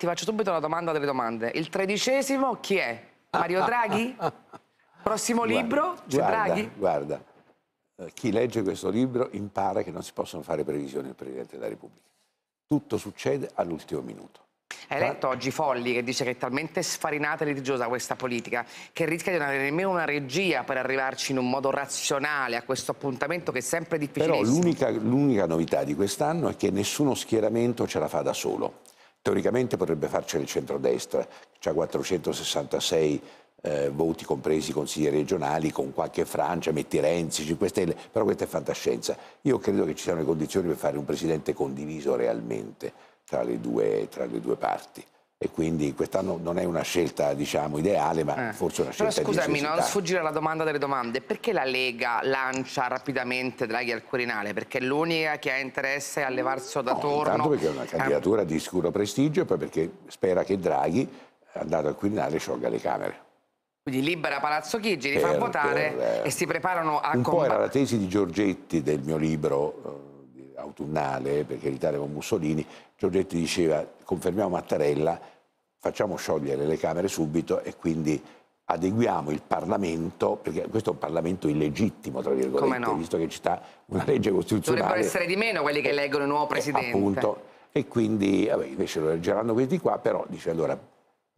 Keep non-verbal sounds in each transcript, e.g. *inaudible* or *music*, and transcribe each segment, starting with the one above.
ti faccio subito la domanda delle domande. Il tredicesimo chi è? Mario Draghi? *laughs* Prossimo guarda, libro? C'è Draghi? Guarda, eh, chi legge questo libro impara che non si possono fare previsioni del Presidente della Repubblica. Tutto succede all'ultimo minuto. Hai letto oggi Folli che dice che è talmente sfarinata e litigiosa questa politica che rischia di non avere nemmeno una regia per arrivarci in un modo razionale a questo appuntamento che è sempre difficile. Però l'unica novità di quest'anno è che nessuno schieramento ce la fa da solo. Teoricamente potrebbe farcela il centrodestra, che ha 466 eh, voti compresi i consigli regionali, con qualche Francia, metti Renzi, 5 Stelle, però questa è fantascienza. Io credo che ci siano le condizioni per fare un presidente condiviso realmente tra le due, tra le due parti e quindi quest'anno non è una scelta diciamo, ideale ma eh. forse una scelta Però scusami, non sfuggire alla domanda delle domande perché la Lega lancia rapidamente Draghi al Quirinale? Perché è l'unica che ha interesse a levarsi da no, torno intanto perché è una eh. candidatura eh. di sicuro prestigio e poi perché spera che Draghi andato al Quirinale sciolga le Camere quindi libera Palazzo Chigi, li per, fa votare per, eh, e si preparano a combattere. Un po' era la tesi di Giorgetti del mio libro eh, autunnale, perché l'Italia con Mussolini, Giorgetti diceva confermiamo Mattarella facciamo sciogliere le Camere subito e quindi adeguiamo il Parlamento, perché questo è un Parlamento illegittimo, tra virgolette, no? visto che ci sta una legge costituzionale. Dovrebbero essere di meno quelli che eleggono il nuovo eh, Presidente. Eh, appunto, e quindi vabbè, invece lo leggeranno questi qua, però dice allora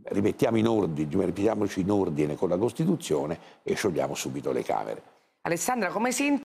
rimettiamo in ordine, ripetiamoci in ordine con la Costituzione e sciogliamo subito le Camere. Alessandra, come si